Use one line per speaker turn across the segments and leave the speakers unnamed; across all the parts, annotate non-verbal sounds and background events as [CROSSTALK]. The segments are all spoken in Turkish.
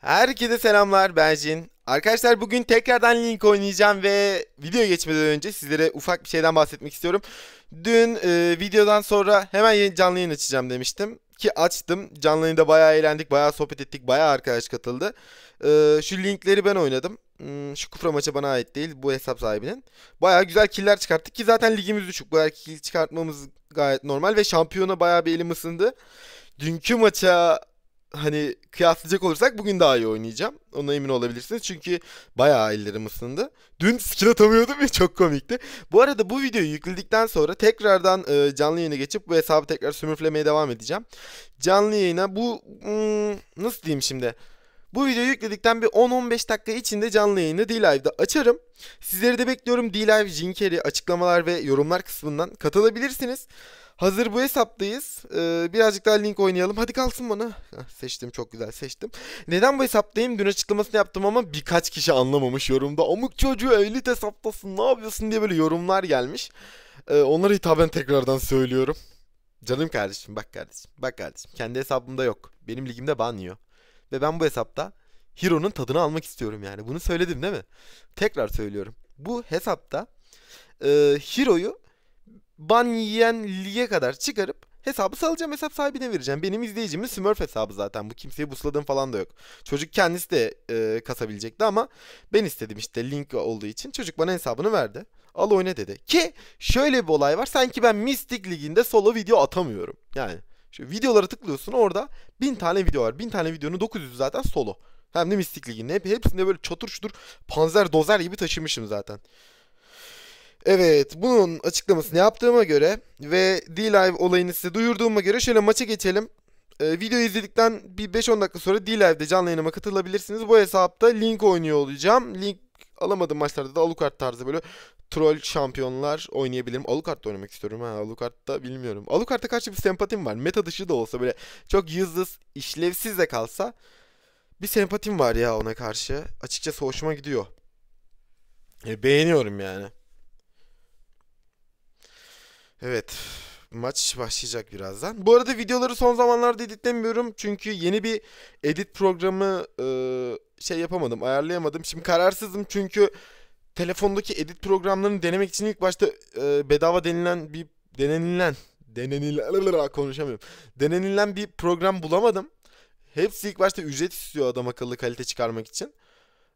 Herkese selamlar ben Jin. Arkadaşlar bugün tekrardan Link oynayacağım ve video geçmeden önce sizlere ufak bir şeyden bahsetmek istiyorum. Dün e, videodan sonra hemen canlı yayın açacağım demiştim ki açtım. Canlı yayında bayağı eğlendik, bayağı sohbet ettik, bayağı arkadaş katıldı. Ee, şu linkleri ben oynadım. Hmm, şu kufra maça bana ait değil, bu hesap sahibinin. Bayağı güzel killer çıkarttık ki zaten ligimiz düşük. Bu kill çıkartmamız gayet normal ve şampiyona bayağı bir elim ısındı. Dünkü maça hani kıyaslayacak olursak bugün daha iyi oynayacağım. Ona emin olabilirsiniz. Çünkü bayağı ellerim ısındı. Dün skill atamıyordum ve [LAUGHS] çok komikti. Bu arada bu videoyu yükledikten sonra tekrardan e, canlı yayına geçip bu hesabı tekrar sümürflemeye devam edeceğim. Canlı yayına bu hmm, nasıl diyeyim şimdi? Bu videoyu yükledikten bir 10-15 dakika içinde canlı yayını D-Live'da açarım. Sizleri de bekliyorum D-Live, Jinkeri açıklamalar ve yorumlar kısmından katılabilirsiniz. Hazır bu hesaptayız. Ee, birazcık daha link oynayalım. Hadi kalsın bana. seçtim çok güzel seçtim. Neden bu hesaptayım? Dün açıklamasını yaptım ama birkaç kişi anlamamış yorumda. Amık çocuğu elit hesaptasın ne yapıyorsun diye böyle yorumlar gelmiş. Ee, onlara hitaben tekrardan söylüyorum. Canım kardeşim bak kardeşim. Bak kardeşim kendi hesabımda yok. Benim ligimde banlıyor. Ve ben bu hesapta Hero'nun tadını almak istiyorum yani. Bunu söyledim değil mi? Tekrar söylüyorum. Bu hesapta e, Hero'yu ban yiyen lige kadar çıkarıp hesabı salacağım hesap sahibine vereceğim. Benim izleyicimin Smurf hesabı zaten bu kimseye busladığım falan da yok. Çocuk kendisi de e, kasabilecekti ama ben istedim işte link olduğu için çocuk bana hesabını verdi. Al oyna dedi. Ki şöyle bir olay var sanki ben Mystic Ligi'nde solo video atamıyorum. Yani şu videolara tıklıyorsun orada bin tane video var. Bin tane videonun 900'ü zaten solo. Hem de Mystic Ligi'nin. Hep, hepsinde böyle çatır çutur panzer dozer gibi taşımışım zaten. Evet bunun açıklamasını yaptığıma göre ve D-Live olayını size duyurduğuma göre şöyle maça geçelim. Ee, videoyu izledikten bir 5-10 dakika sonra D-Live'de canlı yayınıma katılabilirsiniz. Bu hesapta Link oynuyor olacağım. Link alamadım maçlarda da Alucard tarzı böyle troll şampiyonlar oynayabilirim. Alucard'da oynamak istiyorum ha. Alucard'da bilmiyorum. Alucard'a karşı bir sempatim var. Meta dışı da olsa böyle çok yıldız işlevsiz de kalsa bir sempatim var ya ona karşı. Açıkçası hoşuma gidiyor. E, beğeniyorum yani. Evet maç başlayacak birazdan. Bu arada videoları son zamanlarda editlemiyorum. Çünkü yeni bir edit programı e, şey yapamadım, ayarlayamadım. Şimdi kararsızım çünkü telefondaki edit programlarını denemek için ilk başta e, bedava denilen bir denenilen denenilen [LAUGHS] konuşamıyorum. Denenilen bir program bulamadım. Hepsi ilk başta ücret istiyor adam akıllı kalite çıkarmak için.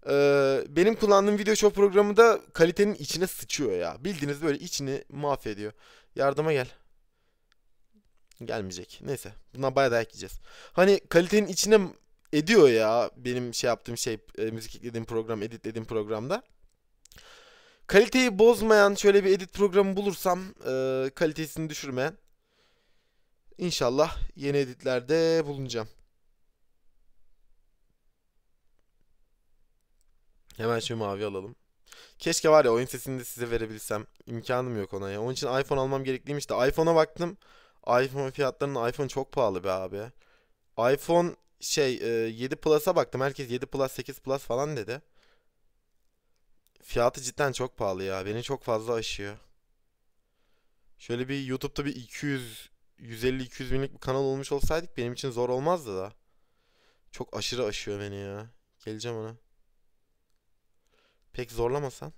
Ee, benim kullandığım video show programı da kalitenin içine sıçıyor ya. Bildiğiniz böyle içini mahvediyor. Yardıma gel. Gelmeyecek. Neyse. Bundan bayağı dayak yiyeceğiz. Hani kalitenin içine ediyor ya benim şey yaptığım şey e, müzik eklediğim program editlediğim programda. Kaliteyi bozmayan şöyle bir edit programı bulursam e, kalitesini düşürmeyen inşallah yeni editlerde bulunacağım. Hemen şu mavi alalım. Keşke var ya oyun sesini de size verebilsem. İmkanım yok ona ya. Onun için iPhone almam gerekliymiş de iPhone'a baktım. iPhone fiyatlarının iPhone çok pahalı be abi. iPhone şey 7 e, Plus'a baktım. Herkes 7 Plus, 8 Plus falan dedi. Fiyatı cidden çok pahalı ya. Beni çok fazla aşıyor. Şöyle bir YouTube'da bir 200 150-200 binlik bir kanal olmuş olsaydık benim için zor olmazdı da. Çok aşırı aşıyor beni ya. Geleceğim ona. Pek zorlamasan.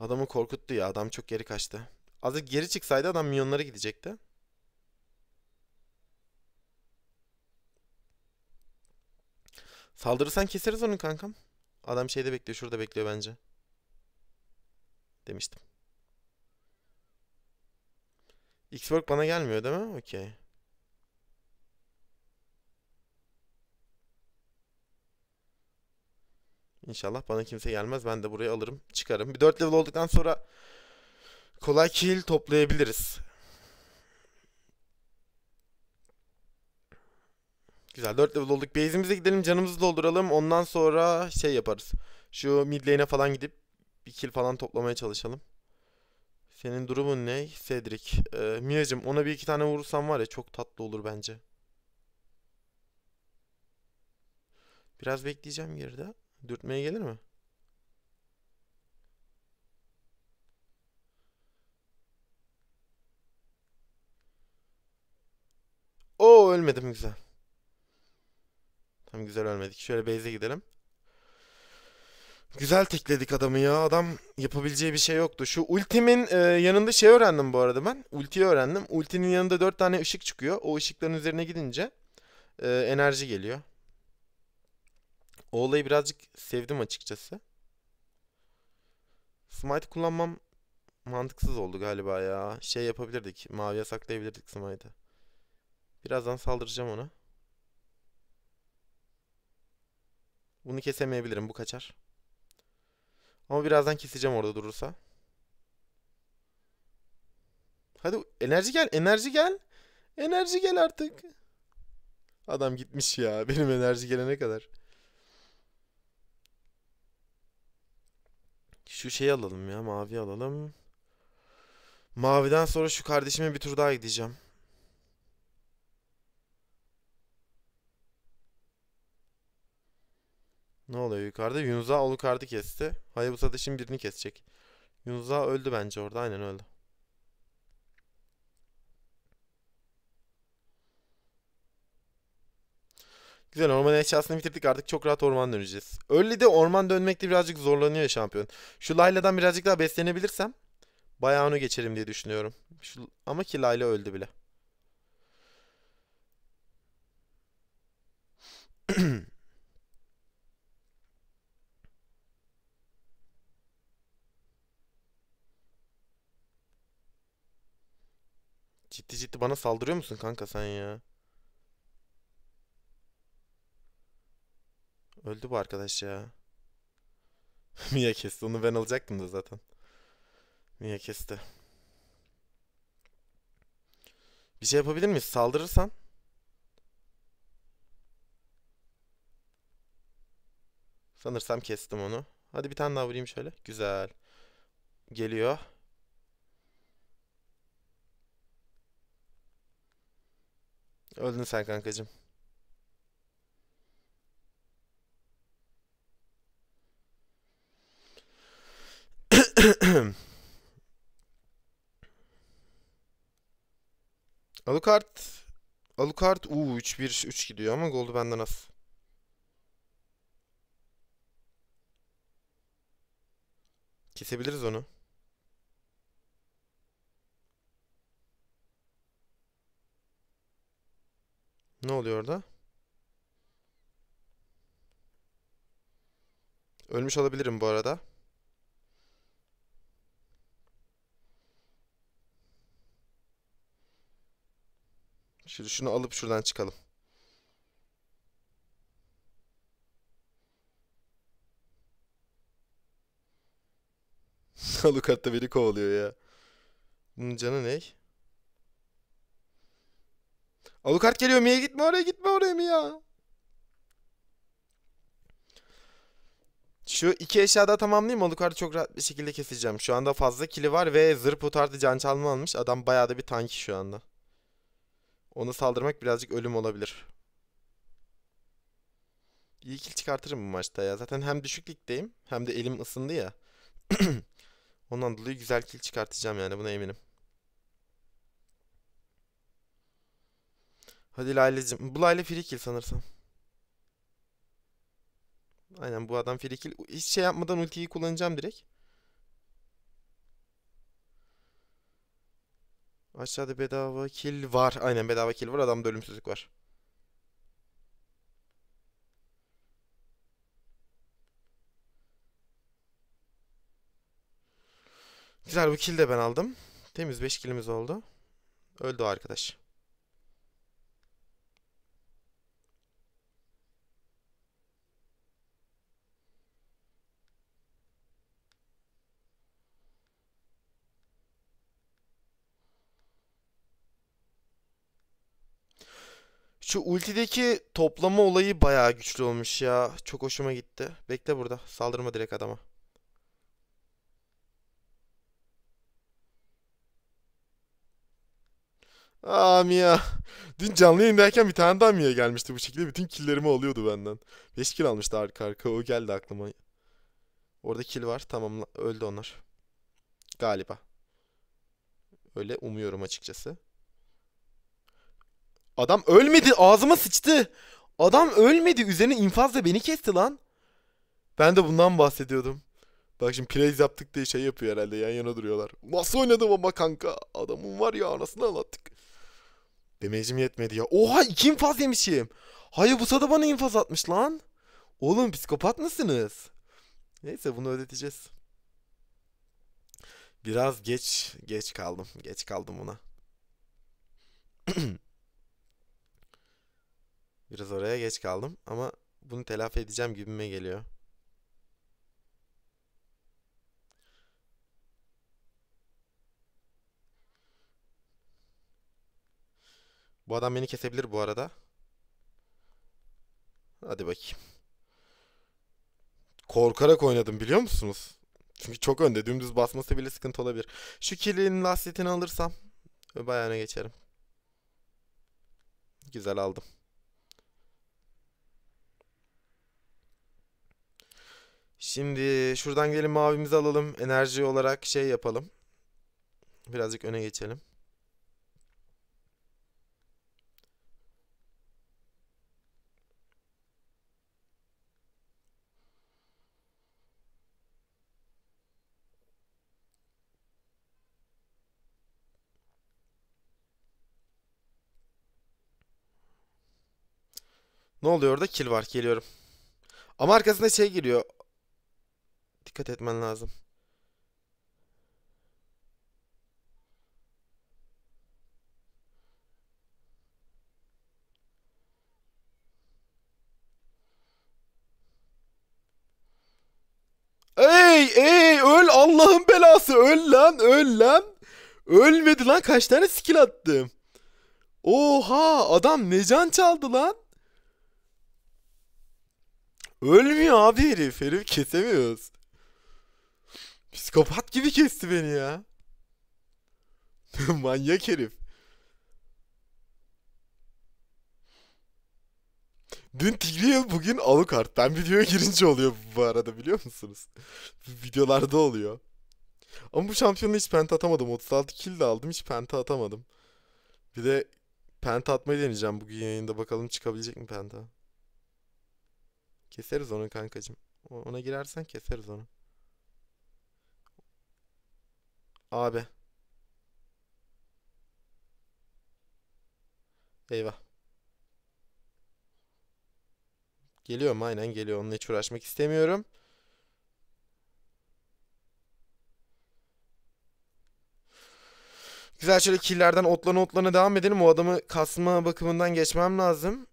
Adamı korkuttu ya. Adam çok geri kaçtı. Azıcık geri çıksaydı adam milyonlara gidecekti. Saldırırsan keseriz onu kankam. Adam şeyde bekliyor. Şurada bekliyor bence. Demiştim. Xbox bana gelmiyor değil mi? Okey. İnşallah bana kimse gelmez. Ben de buraya alırım. Çıkarım. Bir 4 level olduktan sonra kolay kill toplayabiliriz. Güzel. 4 level olduk. Base'imize gidelim. Canımızı dolduralım. Ondan sonra şey yaparız. Şu mid lane'e falan gidip bir kill falan toplamaya çalışalım. Senin durumun ne? Cedric. Ee, Mia'cım ona bir iki tane vurursam var ya çok tatlı olur bence. Biraz bekleyeceğim geride. Dürtmeye gelir mi? Oo ölmedim güzel. Tam güzel ölmedik. Şöyle base'e gidelim. Güzel tekledik adamı ya. Adam yapabileceği bir şey yoktu. Şu ultimin e, yanında şey öğrendim bu arada ben. Ultiyi öğrendim. Ultinin yanında 4 tane ışık çıkıyor. O ışıkların üzerine gidince e, enerji geliyor o olayı birazcık sevdim açıkçası. Smite kullanmam mantıksız oldu galiba ya. Şey yapabilirdik. Maviye saklayabilirdik Smite'ı. Birazdan saldıracağım ona. Bunu kesemeyebilirim. Bu kaçar. Ama birazdan keseceğim orada durursa. Hadi enerji gel. Enerji gel. Enerji gel artık. Adam gitmiş ya. Benim enerji gelene kadar. Şu şeyi alalım ya. Mavi alalım. Maviden sonra şu kardeşime bir tur daha gideceğim. Ne oluyor yukarıda? Yunuza Alucard'ı kesti. Hayabusa da şimdi birini kesecek. Yunuza öldü bence orada. Aynen öldü. Güzel orman eşyasını bitirdik artık çok rahat orman döneceğiz. Öyle de orman dönmekte birazcık zorlanıyor şampiyon. Şu Layla'dan birazcık daha beslenebilirsem bayağı onu geçerim diye düşünüyorum. Şu, ama ki Layla öldü bile. [CLEARS THROAT] ciddi ciddi bana saldırıyor musun kanka sen ya? Öldü bu arkadaş ya. [LAUGHS] Mia kesti. Onu ben alacaktım da zaten. Mia kesti. Bir şey yapabilir miyiz? Saldırırsan. Sanırsam kestim onu. Hadi bir tane daha vurayım şöyle. Güzel. Geliyor. Öldün sen kankacığım. [CLEARS THROAT] Alucard Alucard u 3 1 3 gidiyor ama golü benden az. Kesebiliriz onu. Ne oluyor orada? Ölmüş olabilirim bu arada. Şimdi şunu alıp şuradan çıkalım. [LAUGHS] Alucard da beni kovalıyor ya. Bunun canı ne? Alucard geliyor. Miye gitme oraya gitme oraya mı ya? Şu iki eşyada tamamlayayım. Alucard'ı çok rahat bir şekilde keseceğim. Şu anda fazla kili var ve zırh potardı can çalma almış. Adam bayağı da bir tanki şu anda. Ona saldırmak birazcık ölüm olabilir. İyi kill çıkartırım bu maçta ya. Zaten hem düşük hem de elim ısındı ya. [CLEARS THROAT] Ondan dolayı güzel kill çıkartacağım yani buna eminim. Hadi Lale'cim. Bu Lale free kill sanırsam. Aynen bu adam free kill. Hiç şey yapmadan ultiyi kullanacağım direkt. Aşağıda bedava kill var. Aynen bedava kill var. Adamda ölümsüzlük var. Güzel bu kill de ben aldım. Temiz 5 killimiz oldu. Öldü o arkadaş. Şu ultideki toplama olayı bayağı güçlü olmuş ya. Çok hoşuma gitti. Bekle burada. Saldırma direkt adama. Aa Mia. Dün canlı yayındayken bir tane daha Mia gelmişti bu şekilde. Bütün killerimi alıyordu benden. 5 kill almıştı arka arka. O geldi aklıma. Orada kill var. Tamam öldü onlar. Galiba. Öyle umuyorum açıkçası. Adam ölmedi. Ağzıma sıçtı. Adam ölmedi. Üzerine infazla beni kesti lan. Ben de bundan bahsediyordum. Bak şimdi plays yaptık diye şey yapıyor herhalde. Yan yana duruyorlar. Nasıl oynadım ama kanka. Adamın var ya anasını anlattık. Demecim yetmedi ya. Oha iki infaz yemişim. Hayır bu da bana infaz atmış lan. Oğlum psikopat mısınız? Neyse bunu ödeteceğiz. Biraz geç geç kaldım. Geç kaldım buna. Biraz oraya geç kaldım ama bunu telafi edeceğim gibime geliyor. Bu adam beni kesebilir bu arada. Hadi bakayım. Korkarak oynadım biliyor musunuz? Çünkü çok önde. Dümdüz basması bile sıkıntı olabilir. Şu kilinin lastikini alırsam bayağına geçerim. Güzel aldım. Şimdi şuradan gelin mavimizi alalım. Enerji olarak şey yapalım. Birazcık öne geçelim. Ne oluyor orada? Kill var. Geliyorum. Ama arkasında şey geliyor. Dikkat etmen lazım. Ey ey öl Allah'ın belası öl lan öl lan. Ölmedi lan kaç tane skill attım. Oha adam ne can çaldı lan. Ölmüyor abi herif herif kesemiyoruz. Psikopat gibi kesti beni ya. [LAUGHS] Manyak herif. Dün Tigreal bugün Alucard. Ben videoya girince oluyor bu arada biliyor musunuz? Videolarda oluyor. Ama bu şampiyonu hiç penta atamadım. 36 kill de aldım hiç penta atamadım. Bir de penta atmayı deneyeceğim bugün yayında. Bakalım çıkabilecek mi penta? Keseriz onu kankacım. Ona girersen keseriz onu. Abi. Eyvah. geliyorum Aynen geliyor. Onunla hiç uğraşmak istemiyorum. Güzel şöyle killerden otlana otlana devam edelim. O adamı kasma bakımından geçmem lazım.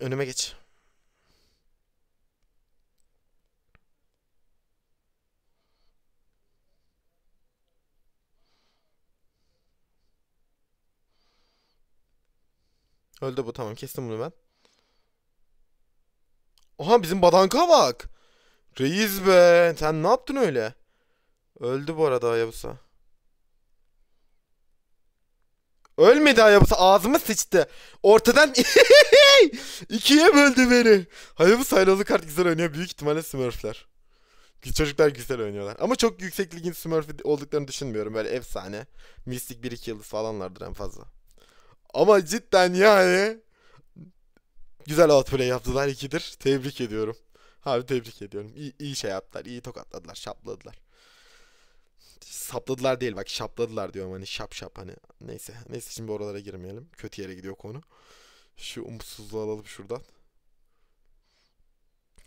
Önüme geç. Öldü bu tamam kestim bunu ben. Oha bizim badanka bak. Reis be sen ne yaptın öyle? Öldü bu arada Hayabusa. Ölmedi Hayabusa ağzıma sıçtı. Ortadan [LAUGHS] ikiye böldü beni. Hayabusa hayralı kart güzel oynuyor. Büyük ihtimalle Smurfler. Çocuklar güzel oynuyorlar. Ama çok yüksek ligin Smurf olduklarını düşünmüyorum. Böyle efsane. Mystic 1-2 yıldız falanlardır en fazla. Ama cidden yani güzel outplay yaptılar ikidir. Tebrik ediyorum. Abi tebrik ediyorum. İyi, iyi şey yaptılar. İyi tokatladılar. Şapladılar. Sapladılar değil bak şapladılar diyorum hani şap şap hani. Neyse. Neyse şimdi bu oralara girmeyelim. Kötü yere gidiyor konu. Şu umutsuzluğu alalım şuradan.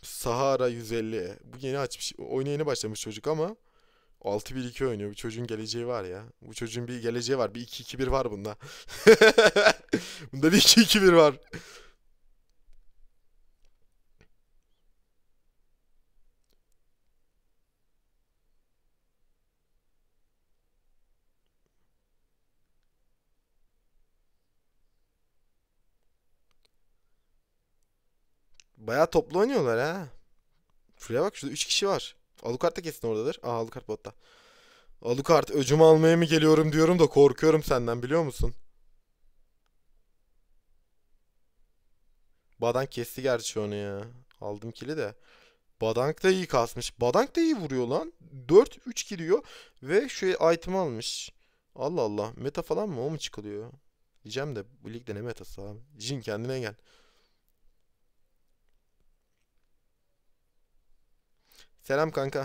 Sahara 150. Bu yeni açmış. Oyuna yeni başlamış çocuk ama 6-1-2 oynuyor. Bu çocuğun geleceği var ya. Bu çocuğun bir geleceği var. Bir 2-2-1 var bunda. [LAUGHS] bunda bir 2-2-1 var. Bayağı toplu oynuyorlar ha. Şuraya bak şurada 3 kişi var. Alucard da kesin oradadır. Aa Alucard botta. Alucard öcümü almaya mı geliyorum diyorum da korkuyorum senden biliyor musun? Badank kesti gerçi onu ya. Aldım kili de. Badank da iyi kasmış. Badank da iyi vuruyor lan. 4-3 giriyor ve şu item almış. Allah Allah. Meta falan mı? O mu çıkılıyor? Diyeceğim de bu ligde ne metası abi? Jin kendine gel. Selam kanka.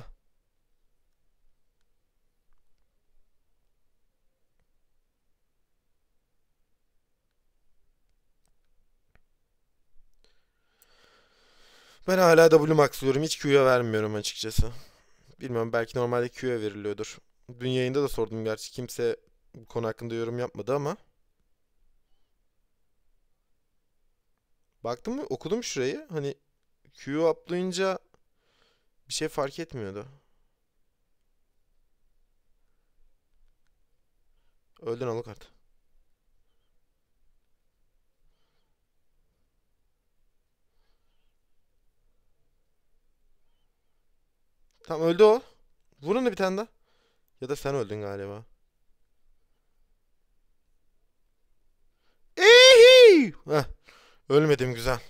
Ben hala W max Hiç Q'ya vermiyorum açıkçası. Bilmem belki normalde Q'ya veriliyordur. Dün yayında da sordum gerçi. Kimse bu konu hakkında yorum yapmadı ama. Baktım mı? Okudum şurayı. Hani Q'yu uplayınca bir şey fark etmiyordu. Öldün Alucard. Tam öldü o. Vurun da bir tane daha. Ya da sen öldün galiba. Ehi! Heh. Ölmedim güzel.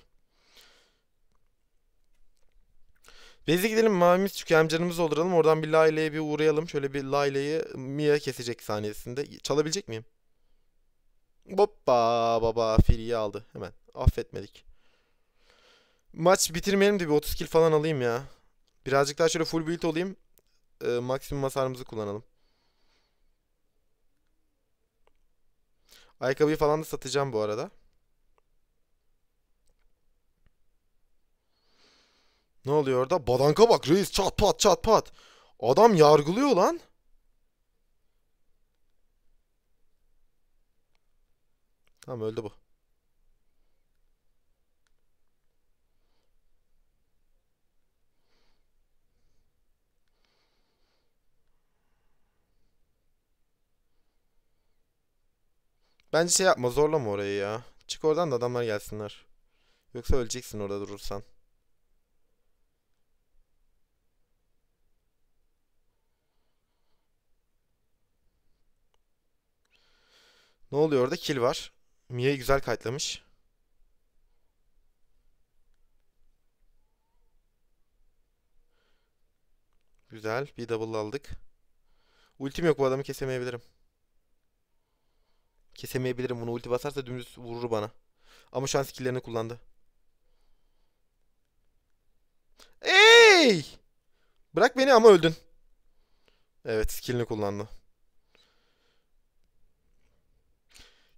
Bezi gidelim mavimiz çıkıyor. Hem canımızı Oradan bir Layla'ya bir uğrayalım. Şöyle bir Layla'yı Mia kesecek saniyesinde. Çalabilecek miyim? Hoppa baba Firi'yi aldı. Hemen affetmedik. Maç bitirmeyelim de bir 30 kill falan alayım ya. Birazcık daha şöyle full build olayım. E, maksimum hasarımızı kullanalım. Ayakkabıyı falan da satacağım bu arada. Ne oluyor orada? Badanka bak reis çat pat çat pat. Adam yargılıyor lan. Tamam öldü bu. Bence şey yapma zorlama orayı ya. Çık oradan da adamlar gelsinler. Yoksa öleceksin orada durursan. Ne oluyor orada? Kill var. Mia güzel kayıtlamış. Güzel. Bir double aldık. Ultim yok bu adamı kesemeyebilirim. Kesemeyebilirim bunu. Ulti basarsa dümdüz vurur bana. Ama şu an skilllerini kullandı. Ey! Bırak beni ama öldün. Evet skillini kullandı.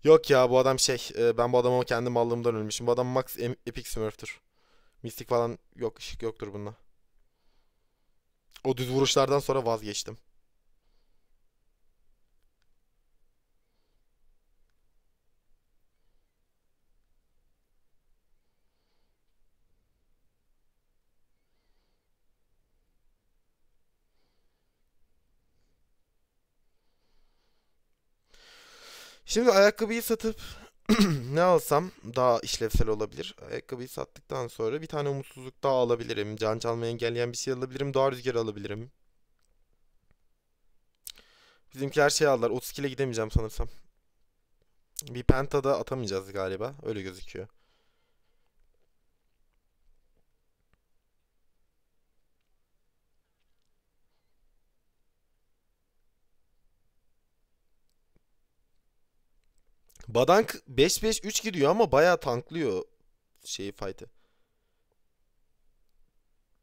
Yok ya bu adam şey e, ben bu adamı kendi mallığımdan ölmüşüm. Bu adam Max Epic Smurf'tür. Mistik falan yok ışık yoktur bunda. O düz vuruşlardan sonra vazgeçtim. Şimdi ayakkabıyı satıp [CLEARS THROAT] ne alsam daha işlevsel olabilir. Ayakkabıyı sattıktan sonra bir tane umutsuzluk daha alabilirim. Can çalmayı engelleyen bir şey alabilirim. Daha rüzgar alabilirim. Bizimki her şeyi aldılar. 32 ile gidemeyeceğim sanırsam. Bir pentada atamayacağız galiba. Öyle gözüküyor. Badank 5-5-3 gidiyor ama bayağı tanklıyor şeyi fight'ı.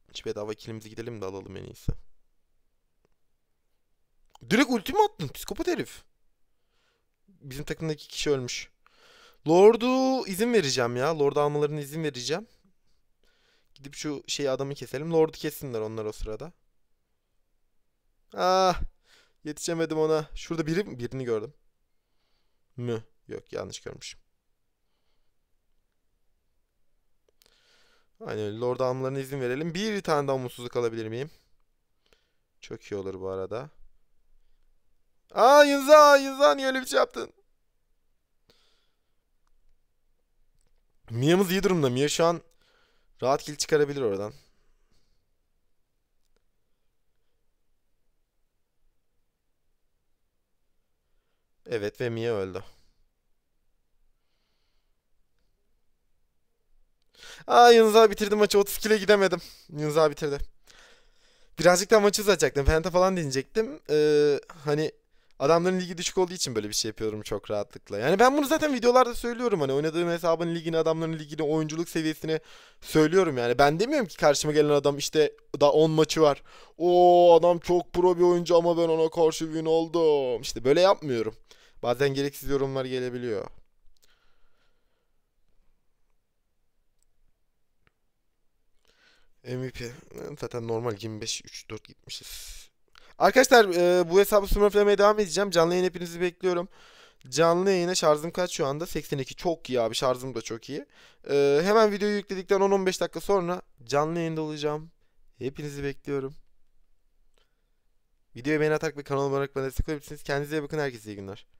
Hiç bedava kilimizi gidelim de alalım en iyisi. Direkt ulti mi attın? Psikopat herif. Bizim takımdaki kişi ölmüş. Lord'u izin vereceğim ya. Lordu almalarına izin vereceğim. Gidip şu şeyi adamı keselim. Lord'u kessinler onlar o sırada. Ah! Yetişemedim ona. Şurada biri birini gördüm. Mü. Yok yanlış görmüşüm. Aynen öyle. Lord almalarına izin verelim. Bir tane daha umutsuzluk alabilir miyim? Çok iyi olur bu arada. Aa Yunza! Yunza niye öyle bir şey yaptın? Mia'mız iyi durumda. Mia şu an rahat kill çıkarabilir oradan. Evet ve Mia öldü. Aa Yunus abi bitirdi maçı. 30 kile gidemedim. Yunus abi bitirdi. Birazcık daha maçı uzatacaktım. Penta falan deneyecektim. Ee, hani adamların ligi düşük olduğu için böyle bir şey yapıyorum çok rahatlıkla. Yani ben bunu zaten videolarda söylüyorum hani oynadığım hesabın ligini, adamların ligini, oyunculuk seviyesini söylüyorum yani. Ben demiyorum ki karşıma gelen adam işte daha 10 maçı var. O adam çok pro bir oyuncu ama ben ona karşı win oldum. İşte böyle yapmıyorum. Bazen gereksiz yorumlar gelebiliyor. MVP. Zaten normal 25-3-4 gitmişiz. Arkadaşlar e, bu hesabı smurflamaya devam edeceğim. Canlı yayın hepinizi bekliyorum. Canlı yayına şarjım kaç şu anda? 82. Çok iyi abi şarjım da çok iyi. E, hemen videoyu yükledikten 10-15 dakika sonra canlı yayında olacağım. Hepinizi bekliyorum. Videoya beğeni atarak ve kanalıma abone olarak destek olabilirsiniz. Kendinize iyi bakın. Herkese iyi günler.